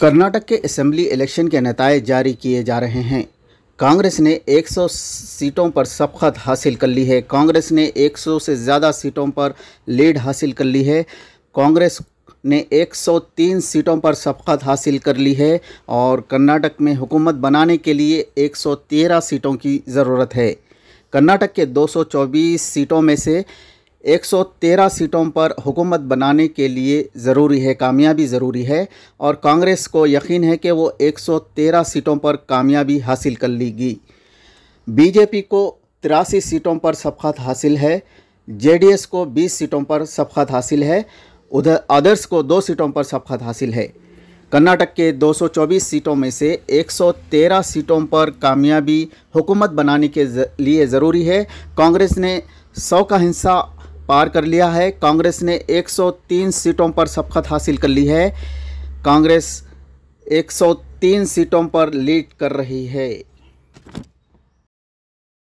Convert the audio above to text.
कर्नाटक के assembly election के नतज जारी किए जा रहे हैं कांग्रेस ने 100 सीटों पर सबकत हासिल कर ली है कांग्रेस ने 100 से ज़्यादा सीटों पर लीड हासिल कर ली है कांग्रेस ने 103 सीटों पर सबकत हासिल कर ली है और कर्नाटक में हुकूमत बनाने के लिए 113 सीटों की ज़रूरत है कर्नाटक के 224 सीटों में से 113 सीटों पर हुकूमत बनाने के लिए ज़रूरी है कामयाबी ज़रूरी है और कांग्रेस को यकीन है कि वो 113 सीटों पर कामयाबी हासिल कर लेगी बीजेपी को तिरासी सीटों पर सबकत हासिल है जेडीएस को 20 सीटों पर सबकत हासिल है उधर अदर्स को दो सीटों पर सबकत हासिल है कर्नाटक के 224 सीटों में से 113 सीटों पर कामयाबी हुकूमत बनाने के लिए ज़रूरी है कांग्रेस ने सौ का हिस्सा पार कर लिया है कांग्रेस ने 103 सीटों पर सबकत हासिल कर ली है कांग्रेस 103 सीटों पर लीड कर रही है